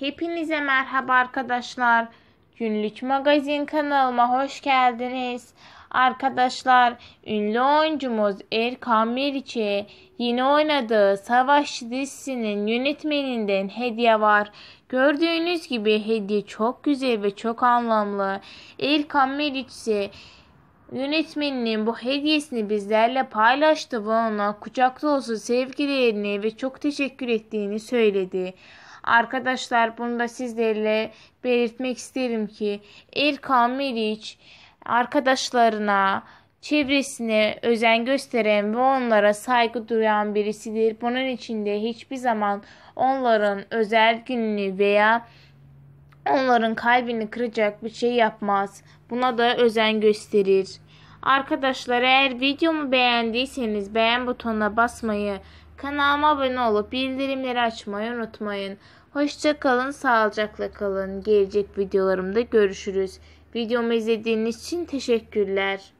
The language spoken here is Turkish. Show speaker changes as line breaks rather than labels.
Hepinize merhaba arkadaşlar. Günlük magazin kanalıma hoş geldiniz. Arkadaşlar ünlü oyuncumuz Erkan Meriç'e yeni oynadığı Savaş dizisinin yönetmeninden hediye var. Gördüğünüz gibi hediye çok güzel ve çok anlamlı. Erkan Meriç ise Yönetmeninin bu hediyesini bizlerle paylaştı ve ona kucak dolusu sevgilerini ve çok teşekkür ettiğini söyledi. Arkadaşlar bunu da sizlerle belirtmek isterim ki Erkan Meriç arkadaşlarına çevresine özen gösteren ve onlara saygı duyan birisidir. Bunun içinde hiçbir zaman onların özel gününü veya onların kalbini kıracak bir şey yapmaz. Buna da özen gösterir. Arkadaşlar eğer videomu beğendiyseniz beğen butonuna basmayı Kanalıma abone olup bildirimleri açmayı unutmayın. Hoşçakalın, sağlıcakla kalın. Gelecek videolarımda görüşürüz. Videomu izlediğiniz için teşekkürler.